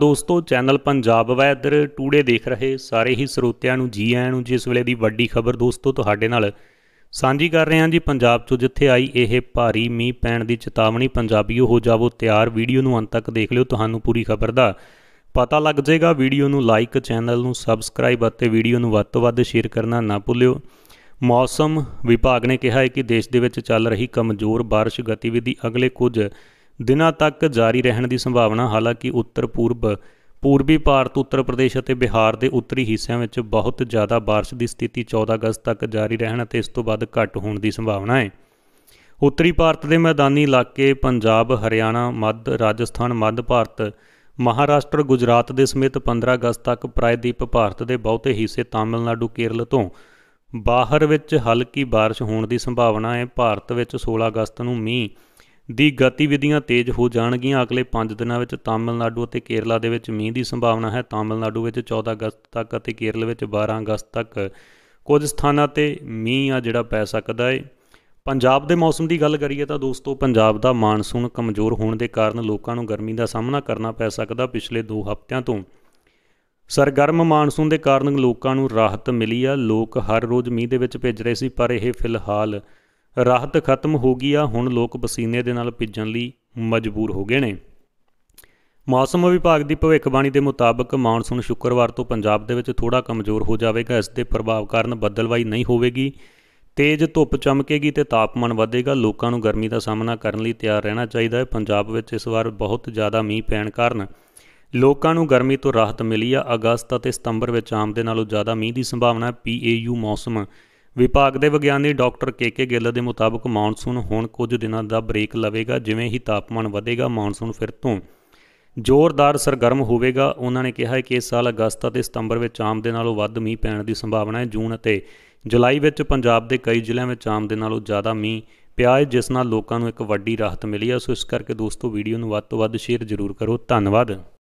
ਦੋਸਤੋ channel Punjab weather today ਦੇਖ ਰਹੇ ਸਾਰੇ ਹੀ ਸਰੋਤਿਆਂ ਨੂੰ ਜੀ ਆਇਆਂ ਨੂੰ ਜਿਸ ਵੇਲੇ ਦੀ ਵੱਡੀ ਖਬਰ ਦੋਸਤੋ ਤੁਹਾਡੇ ਨਾਲ ਸਾਂਝੀ ਕਰ ਰਹੇ ਹਾਂ ਜੀ ਪੰਜਾਬ 'ਚੋਂ ਜਿੱਥੇ ਆਈ ਇਹ ਭਾਰੀ ਮੀਂਹ ਪੈਣ ਦੀ ਚੇਤਾਵਨੀ ਪੰਜਾਬੀਓ ਹੋ ਜਾਵੋ ਤਿਆਰ ਵੀਡੀਓ ਨੂੰ ਅੰਤ ਤੱਕ ਦੇਖ ਲਿਓ ਤੁਹਾਨੂੰ ਪੂਰੀ ਖਬਰ ਦਾ ਪਤਾ ਲੱਗ ਜਾਏਗਾ ਵੀਡੀਓ ਨੂੰ ਲਾਈਕ ਚੈਨਲ ਨੂੰ ਸਬਸਕ੍ਰਾਈਬ ਅਤੇ ਵੀਡੀਓ ਨੂੰ ਵੱਧ ਤੋਂ ਵੱਧ ਸ਼ੇਅਰ ਕਰਨਾ ਨਾ ਭੁੱਲਿਓ ਮੌਸਮ ਵਿਭਾਗ ਨੇ ਕਿਹਾ ਹੈ ਕਿ ਦੇਸ਼ ਦੇ ਵਿੱਚ ਚੱਲ ਰਹੀ ਕਮਜ਼ੋਰ ਬਾਰਿਸ਼ ਗਤੀਵਿਧੀ ਅਗਲੇ ਕੁਝ ਦਿਨਾਂ ਤੱਕ ਜਾਰੀ ਰਹਿਣ ਦੀ ਸੰਭਾਵਨਾ ਹਾਲਾਂਕਿ ਉੱਤਰ ਪੂਰਬ ਪੂਰਬੀ ਭਾਰਤ ਉੱਤਰ ਪ੍ਰਦੇਸ਼ ਅਤੇ ਬਿਹਾਰ ਦੇ ਉੱਤਰੀ ਹਿੱਸਿਆਂ ਵਿੱਚ ਬਹੁਤ ਜ਼ਿਆਦਾ بارش ਦੀ ਸਥਿਤੀ 14 ਅਗਸਤ ਤੱਕ ਜਾਰੀ ਰਹਿਣ ਅਤੇ ਇਸ ਤੋਂ ਬਾਅਦ ਘਟ ਹੋਣ ਦੀ ਸੰਭਾਵਨਾ ਹੈ ਉੱਤਰੀ ਭਾਰਤ ਦੇ ਮੈਦਾਨੀ ਇਲਾਕੇ ਪੰਜਾਬ ਹਰਿਆਣਾ ਮੱਧ ਰਾਜਸਥਾਨ ਮੱਧ ਭਾਰਤ ਮਹਾਰਾਸ਼ਟਰ ਗੁਜਰਾਤ ਦੇ ਸਮੇਤ 15 ਅਗਸਤ ਤੱਕ ਪ੍ਰਾਇਦੀਪ ਭਾਰਤ ਦੇ ਬਹੁਤੇ ਹਿੱਸੇ ਤਾਮਿਲਨਾਡੂ ਕੇਰਲ ਤੋਂ ਬਾਹਰ ਵਿੱਚ ਹਲਕੀ بارش ਹੋਣ ਦੀ ਸੰਭਾਵਨਾ ਹੈ ਭਾਰਤ ਵਿੱਚ 16 ਅਗਸਤ ਨੂੰ ਮੀਂਹ ਦੀ ਗਤੀਵਿਧੀਆਂ ਤੇਜ਼ ਹੋ ਜਾਣਗੀਆਂ ਅਗਲੇ 5 ਦਿਨਾਂ ਵਿੱਚ ਤਾਮਿਲਨਾਡੂ ਅਤੇ ਕੇਰਲਾ ਦੇ ਵਿੱਚ ਮੀਂਹ ਦੀ ਸੰਭਾਵਨਾ ਹੈ ਤਾਮਿਲਨਾਡੂ ਵਿੱਚ 14 ਅਗਸਤ ਤੱਕ ਅਤੇ ਕੇਰਲ ਵਿੱਚ 12 ਅਗਸਤ ਤੱਕ ਕੁਝ ਸਥਾਨਾਂ ਤੇ ਮੀਂਹ ਆ ਜਿਹੜਾ ਪੈ ਸਕਦਾ ਹੈ ਪੰਜਾਬ ਦੇ ਮੌਸਮ ਦੀ ਗੱਲ ਕਰੀਏ ਤਾਂ ਦੋਸਤੋ ਪੰਜਾਬ ਦਾ ਮਾਨਸੂਨ ਕਮਜ਼ੋਰ ਹੋਣ ਦੇ ਕਾਰਨ ਲੋਕਾਂ ਨੂੰ ਗਰਮੀ ਦਾ ਸਾਹਮਣਾ ਕਰਨਾ ਪੈ ਸਕਦਾ ਪਿਛਲੇ 2 ਹਫ਼ਤਿਆਂ ਤੋਂ ਸਰਗਰਮ ਮਾਨਸੂਨ ਦੇ ਕਾਰਨ ਲੋਕਾਂ ਨੂੰ ਰਾਹਤ ਮਿਲੀ ਆ ਲੋਕ ਹਰ ਰੋਜ਼ ਮੀਂਹ ਦੇ ਵਿੱਚ ਭਿੱਜ ਰਹੇ ਸੀ ਪਰ ਇਹ ਫਿਲਹਾਲ ਰਾਹਤ ਖਤਮ ਹੋ ਗਈ ਆ ਹੁਣ ਲੋਕ ਪਸੀਨੇ ਦੇ ਨਾਲ ਭਿੱਜਣ ਲਈ ਮਜਬੂਰ ਹੋ ਗਏ ਨੇ ਮੌਸਮ ਵਿਭਾਗ ਦੀ ਭਵਿੱਖਬਾਣੀ ਦੇ ਮੁਤਾਬਕ ਮੌਨਸੂਨ ਸ਼ੁੱਕਰਵਾਰ ਤੋਂ ਪੰਜਾਬ ਦੇ ਵਿੱਚ ਥੋੜਾ ਕਮਜ਼ੋਰ ਹੋ ਜਾਵੇਗਾ ਇਸ ਦੇ ਪ੍ਰਭਾਵ ਕਾਰਨ ਬੱਦਲਵਾਈ ਨਹੀਂ ਹੋਵੇਗੀ ਤੇਜ਼ ਧੁੱਪ ਚਮਕੇਗੀ ਤੇ ਤਾਪਮਾਨ ਵਧੇਗਾ ਲੋਕਾਂ ਨੂੰ ਗਰਮੀ ਦਾ ਸਾਹਮਣਾ ਕਰਨ ਲਈ ਤਿਆਰ ਰਹਿਣਾ ਚਾਹੀਦਾ ਹੈ ਪੰਜਾਬ ਵਿੱਚ ਇਸ ਵਾਰ ਬਹੁਤ ਜ਼ਿਆਦਾ ਮੀਂਹ ਪੈਣ ਕਾਰਨ ਲੋਕਾਂ ਨੂੰ ਗਰਮੀ ਤੋਂ ਰਾਹਤ ਮਿਲੀ ਆ ਅਗਸਤ ਅਤੇ ਸਤੰਬਰ ਵਿੱਚ ਆਮ ਦੇ ਨਾਲੋਂ ਜ਼ਿਆਦਾ ਮੀਂਹ ਦੀ ਸੰਭਾਵਨਾ ਹੈ ਪੀਏਯੂ ਮੌਸਮ ਵਿਭਾਗ ਦੇ ਵਿਗਿਆਨੀ ਡਾਕਟਰ ਕੇਕੇ ਗਿੱਲ ਦੇ ਮੁਤਾਬਕ ਮੌਨਸੂਨ ਹੁਣ ਕੁਝ ਦਿਨਾਂ ਦਾ ਬ੍ਰੇਕ ਲਵੇਗਾ ਜਿਵੇਂ ਹੀ ਤਾਪਮਾਨ ਵਧੇਗਾ ਮੌਨਸੂਨ ਫਿਰ ਤੋਂ ਜ਼ੋਰਦਾਰ ਸਰਗਰਮ ਹੋਵੇਗਾ ਉਹਨਾਂ ਨੇ ਕਿਹਾ ਕਿ ਇਸ ਸਾਲ ਅਗਸਤ ਅਤੇ ਸਤੰਬਰ ਵਿੱਚ ਆਮ ਦੇ ਨਾਲੋਂ ਵੱਧ ਮੀਂਹ ਪੈਣ ਦੀ ਸੰਭਾਵਨਾ ਹੈ ਜੂਨ ਅਤੇ ਜੁਲਾਈ ਵਿੱਚ ਪੰਜਾਬ ਦੇ ਕਈ ਜ਼ਿਲ੍ਹਿਆਂ ਵਿੱਚ ਆਮ ਦੇ ਨਾਲੋਂ ਜ਼ਿਆਦਾ ਮੀਂਹ ਪਿਆ ਹੈ ਜਿਸ ਨਾਲ ਲੋਕਾਂ ਨੂੰ ਇੱਕ ਵੱਡੀ ਰਾਹਤ ਮਿਲੀ ਹੈ ਸੋ ਇਸ ਕਰਕੇ ਦੋਸਤੋ ਵੀਡੀਓ ਨੂੰ ਵੱਧ ਤੋਂ ਵੱਧ ਸ਼ੇਅਰ ਜ਼ਰੂਰ ਕਰੋ ਧੰਨਵਾਦ